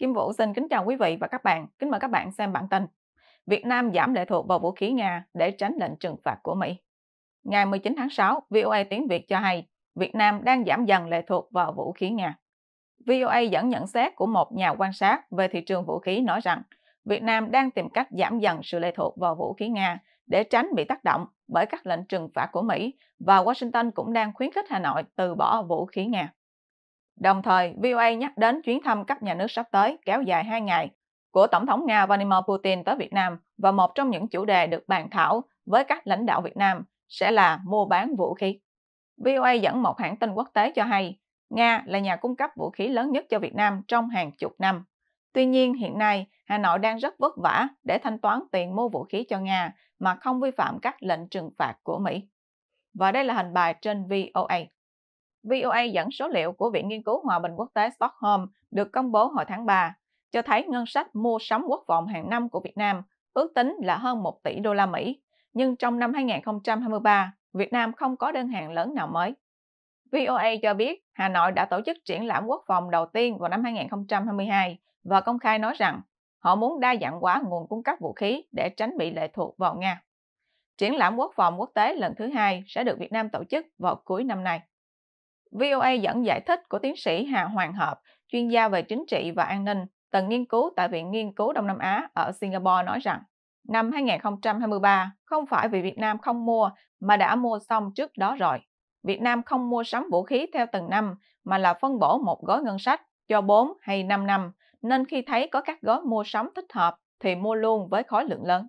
Kim Vũ xin kính chào quý vị và các bạn. Kính mời các bạn xem bản tin. Việt Nam giảm lệ thuộc vào vũ khí Nga để tránh lệnh trừng phạt của Mỹ. Ngày 19 tháng 6, VOA tiếng Việt cho hay Việt Nam đang giảm dần lệ thuộc vào vũ khí Nga. VOA dẫn nhận xét của một nhà quan sát về thị trường vũ khí nói rằng Việt Nam đang tìm cách giảm dần sự lệ thuộc vào vũ khí Nga để tránh bị tác động bởi các lệnh trừng phạt của Mỹ và Washington cũng đang khuyến khích Hà Nội từ bỏ vũ khí Nga. Đồng thời, VOA nhắc đến chuyến thăm cấp nhà nước sắp tới kéo dài 2 ngày của Tổng thống Nga Vladimir Putin tới Việt Nam và một trong những chủ đề được bàn thảo với các lãnh đạo Việt Nam sẽ là mua bán vũ khí. VOA dẫn một hãng tin quốc tế cho hay, Nga là nhà cung cấp vũ khí lớn nhất cho Việt Nam trong hàng chục năm. Tuy nhiên, hiện nay, Hà Nội đang rất vất vả để thanh toán tiền mua vũ khí cho Nga mà không vi phạm các lệnh trừng phạt của Mỹ. Và đây là hình bài trên VOA. VOA dẫn số liệu của Viện Nghiên cứu Hòa bình Quốc tế Stockholm được công bố hồi tháng 3, cho thấy ngân sách mua sắm quốc phòng hàng năm của Việt Nam ước tính là hơn 1 tỷ đô la Mỹ, nhưng trong năm 2023, Việt Nam không có đơn hàng lớn nào mới. VOA cho biết Hà Nội đã tổ chức triển lãm quốc phòng đầu tiên vào năm 2022 và công khai nói rằng họ muốn đa dạng hóa nguồn cung cấp vũ khí để tránh bị lệ thuộc vào Nga. Triển lãm quốc phòng quốc tế lần thứ hai sẽ được Việt Nam tổ chức vào cuối năm nay. VOA dẫn giải thích của tiến sĩ Hà Hoàng Hợp, chuyên gia về chính trị và an ninh, từng nghiên cứu tại Viện Nghiên cứu Đông Nam Á ở Singapore nói rằng, năm 2023 không phải vì Việt Nam không mua mà đã mua xong trước đó rồi. Việt Nam không mua sắm vũ khí theo từng năm mà là phân bổ một gói ngân sách cho 4 hay 5 năm, nên khi thấy có các gói mua sắm thích hợp thì mua luôn với khối lượng lớn.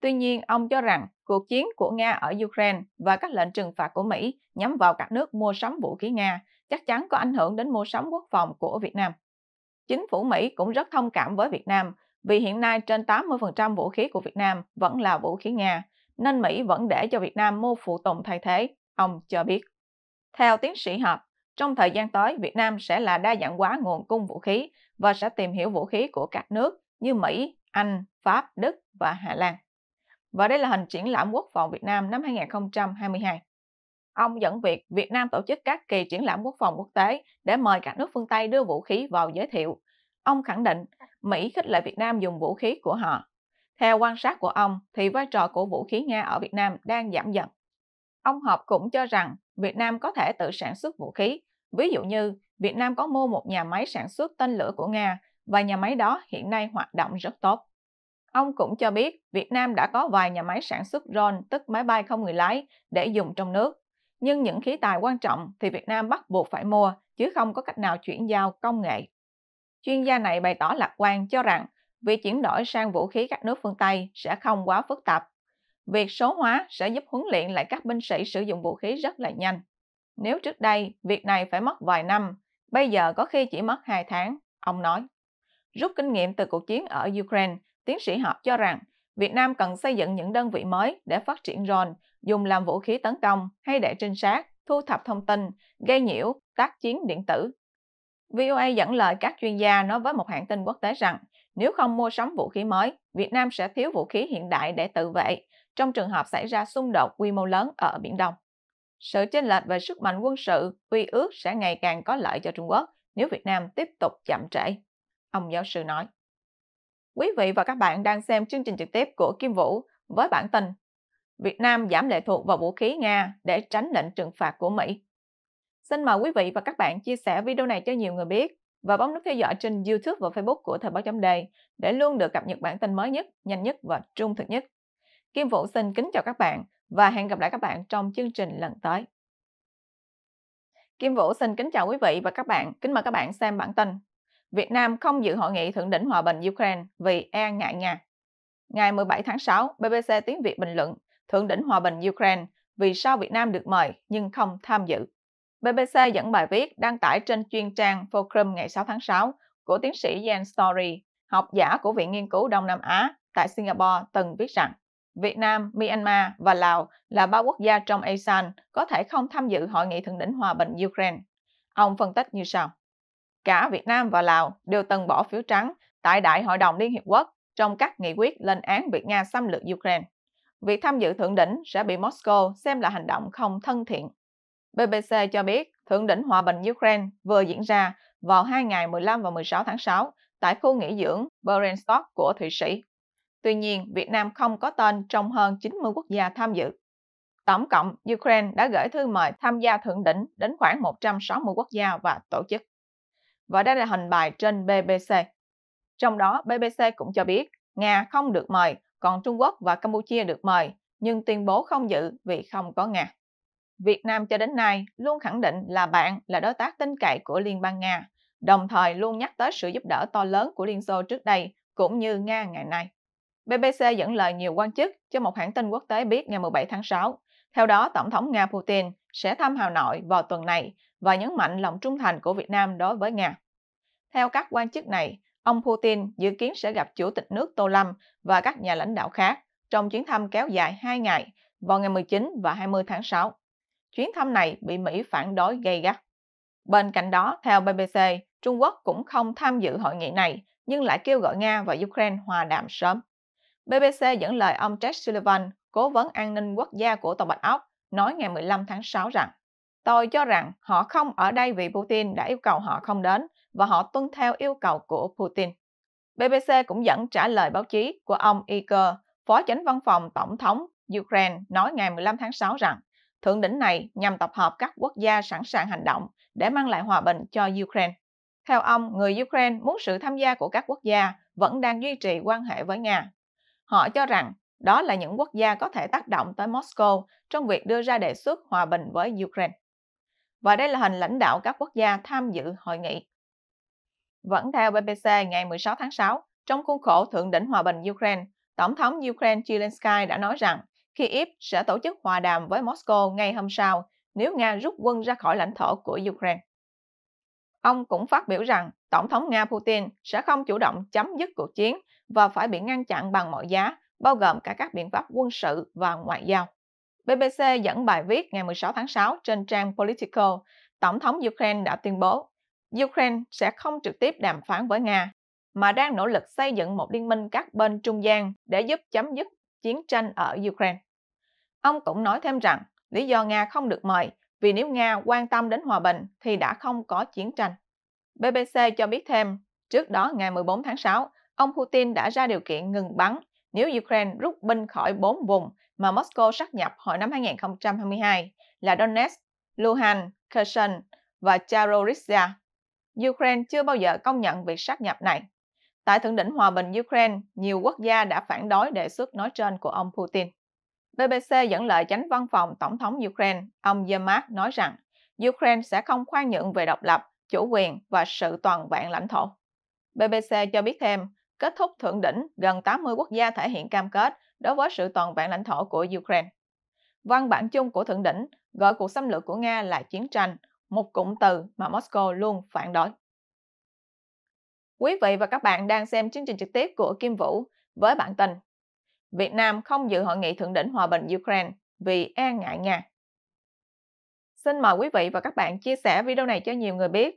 Tuy nhiên, ông cho rằng cuộc chiến của Nga ở Ukraine và các lệnh trừng phạt của Mỹ nhắm vào các nước mua sắm vũ khí Nga chắc chắn có ảnh hưởng đến mua sắm quốc phòng của Việt Nam. Chính phủ Mỹ cũng rất thông cảm với Việt Nam vì hiện nay trên 80% vũ khí của Việt Nam vẫn là vũ khí Nga, nên Mỹ vẫn để cho Việt Nam mua phụ tùng thay thế, ông cho biết. Theo tiến sĩ Hợp, trong thời gian tới, Việt Nam sẽ là đa dạng hóa nguồn cung vũ khí và sẽ tìm hiểu vũ khí của các nước như Mỹ, Anh, Pháp, Đức và Hà Lan và đây là hình triển lãm quốc phòng Việt Nam năm 2022. Ông dẫn việc Việt Nam tổ chức các kỳ triển lãm quốc phòng quốc tế để mời các nước phương Tây đưa vũ khí vào giới thiệu. Ông khẳng định Mỹ khích lệ Việt Nam dùng vũ khí của họ. Theo quan sát của ông thì vai trò của vũ khí Nga ở Việt Nam đang giảm dần. Ông Hợp cũng cho rằng Việt Nam có thể tự sản xuất vũ khí. Ví dụ như Việt Nam có mua một nhà máy sản xuất tên lửa của Nga và nhà máy đó hiện nay hoạt động rất tốt. Ông cũng cho biết Việt Nam đã có vài nhà máy sản xuất drone tức máy bay không người lái để dùng trong nước. Nhưng những khí tài quan trọng thì Việt Nam bắt buộc phải mua chứ không có cách nào chuyển giao công nghệ. Chuyên gia này bày tỏ lạc quan cho rằng việc chuyển đổi sang vũ khí các nước phương Tây sẽ không quá phức tạp. Việc số hóa sẽ giúp huấn luyện lại các binh sĩ sử dụng vũ khí rất là nhanh. Nếu trước đây việc này phải mất vài năm, bây giờ có khi chỉ mất 2 tháng, ông nói. Rút kinh nghiệm từ cuộc chiến ở Ukraine, Tiến sĩ Hợp cho rằng Việt Nam cần xây dựng những đơn vị mới để phát triển drone, dùng làm vũ khí tấn công hay để trinh sát, thu thập thông tin, gây nhiễu, tác chiến điện tử. VOA dẫn lời các chuyên gia nói với một hãng tin quốc tế rằng nếu không mua sắm vũ khí mới, Việt Nam sẽ thiếu vũ khí hiện đại để tự vệ trong trường hợp xảy ra xung đột quy mô lớn ở Biển Đông. Sự chênh lệch về sức mạnh quân sự, uy ước sẽ ngày càng có lợi cho Trung Quốc nếu Việt Nam tiếp tục chậm trễ, ông giáo sư nói. Quý vị và các bạn đang xem chương trình trực tiếp của Kim Vũ với bản tin Việt Nam giảm lệ thuộc vào vũ khí Nga để tránh lệnh trừng phạt của Mỹ. Xin mời quý vị và các bạn chia sẻ video này cho nhiều người biết và bấm nút theo dõi trên YouTube và Facebook của Thời báo chấm đề để luôn được cập nhật bản tin mới nhất, nhanh nhất và trung thực nhất. Kim Vũ xin kính chào các bạn và hẹn gặp lại các bạn trong chương trình lần tới. Kim Vũ xin kính chào quý vị và các bạn. Kính mời các bạn xem bản tin Việt Nam không dự hội nghị thượng đỉnh hòa bình Ukraine vì e ngại Nga. Ngày 17 tháng 6, BBC tiếng Việt bình luận thượng đỉnh hòa bình Ukraine vì sao Việt Nam được mời nhưng không tham dự. BBC dẫn bài viết đăng tải trên chuyên trang Fulcrum ngày 6 tháng 6 của tiến sĩ Jan Story, học giả của Viện Nghiên cứu Đông Nam Á tại Singapore từng viết rằng Việt Nam, Myanmar và Lào là ba quốc gia trong ASEAN có thể không tham dự hội nghị thượng đỉnh hòa bình Ukraine. Ông phân tích như sau cả Việt Nam và Lào đều từng bỏ phiếu trắng tại Đại hội đồng Liên Hiệp Quốc trong các nghị quyết lên án việc Nga xâm lược Ukraine. Việc tham dự thượng đỉnh sẽ bị Moscow xem là hành động không thân thiện. BBC cho biết thượng đỉnh hòa bình Ukraine vừa diễn ra vào hai ngày 15 và 16 tháng 6 tại khu nghỉ dưỡng Berenstock của Thụy Sĩ. Tuy nhiên, Việt Nam không có tên trong hơn 90 quốc gia tham dự. Tổng cộng, Ukraine đã gửi thư mời tham gia thượng đỉnh đến khoảng 160 quốc gia và tổ chức và đã được hình bài trên BBC. Trong đó, BBC cũng cho biết Nga không được mời, còn Trung Quốc và Campuchia được mời, nhưng tuyên bố không dự vì không có Nga. Việt Nam cho đến nay luôn khẳng định là bạn là đối tác tin cậy của Liên bang Nga, đồng thời luôn nhắc tới sự giúp đỡ to lớn của Liên Xô trước đây cũng như Nga ngày nay. BBC dẫn lời nhiều quan chức cho một hãng tin quốc tế biết ngày 17 tháng 6 theo đó, Tổng thống Nga Putin sẽ thăm Hà Nội vào tuần này và nhấn mạnh lòng trung thành của Việt Nam đối với Nga. Theo các quan chức này, ông Putin dự kiến sẽ gặp Chủ tịch nước Tô Lâm và các nhà lãnh đạo khác trong chuyến thăm kéo dài 2 ngày vào ngày 19 và 20 tháng 6. Chuyến thăm này bị Mỹ phản đối gay gắt. Bên cạnh đó, theo BBC, Trung Quốc cũng không tham dự hội nghị này nhưng lại kêu gọi Nga và Ukraine hòa đàm sớm. BBC dẫn lời ông Jack Sullivan, cố vấn an ninh quốc gia của Tòa Bạch Ốc, nói ngày 15 tháng 6 rằng Tôi cho rằng họ không ở đây vì Putin đã yêu cầu họ không đến và họ tuân theo yêu cầu của Putin. BBC cũng dẫn trả lời báo chí của ông Iker, phó chánh văn phòng tổng thống Ukraine nói ngày 15 tháng 6 rằng thượng đỉnh này nhằm tập hợp các quốc gia sẵn sàng hành động để mang lại hòa bình cho Ukraine. Theo ông, người Ukraine muốn sự tham gia của các quốc gia vẫn đang duy trì quan hệ với Nga. Họ cho rằng đó là những quốc gia có thể tác động tới Moscow trong việc đưa ra đề xuất hòa bình với Ukraine. Và đây là hình lãnh đạo các quốc gia tham dự hội nghị. Vẫn theo BBC ngày 16 tháng 6, trong khuôn khổ thượng đỉnh hòa bình Ukraine, Tổng thống Ukraine Zelensky đã nói rằng Kyiv sẽ tổ chức hòa đàm với Moscow ngay hôm sau nếu Nga rút quân ra khỏi lãnh thổ của Ukraine. Ông cũng phát biểu rằng Tổng thống Nga Putin sẽ không chủ động chấm dứt cuộc chiến và phải bị ngăn chặn bằng mọi giá bao gồm cả các biện pháp quân sự và ngoại giao. BBC dẫn bài viết ngày 16 tháng 6 trên trang Politico, Tổng thống Ukraine đã tuyên bố Ukraine sẽ không trực tiếp đàm phán với Nga, mà đang nỗ lực xây dựng một liên minh các bên trung gian để giúp chấm dứt chiến tranh ở Ukraine. Ông cũng nói thêm rằng lý do Nga không được mời vì nếu Nga quan tâm đến hòa bình thì đã không có chiến tranh. BBC cho biết thêm, trước đó ngày 14 tháng 6, ông Putin đã ra điều kiện ngừng bắn nếu Ukraine rút binh khỏi bốn vùng mà Moscow sát nhập hồi năm 2022 là Donetsk, Luhansk, Kherson và Charorizia. Ukraine chưa bao giờ công nhận việc sát nhập này. Tại thượng đỉnh hòa bình Ukraine, nhiều quốc gia đã phản đối đề xuất nói trên của ông Putin. BBC dẫn lời chánh văn phòng Tổng thống Ukraine, ông Yermak nói rằng Ukraine sẽ không khoan nhượng về độc lập, chủ quyền và sự toàn vẹn lãnh thổ. BBC cho biết thêm, kết thúc thượng đỉnh, gần 80 quốc gia thể hiện cam kết đối với sự toàn vẹn lãnh thổ của Ukraine. Văn bản chung của thượng đỉnh gọi cuộc xâm lược của Nga là chiến tranh, một cụm từ mà Moscow luôn phản đối. Quý vị và các bạn đang xem chương trình trực tiếp của Kim Vũ với bản tin Việt Nam không dự hội nghị thượng đỉnh hòa bình Ukraine vì e ngại Nga. Xin mời quý vị và các bạn chia sẻ video này cho nhiều người biết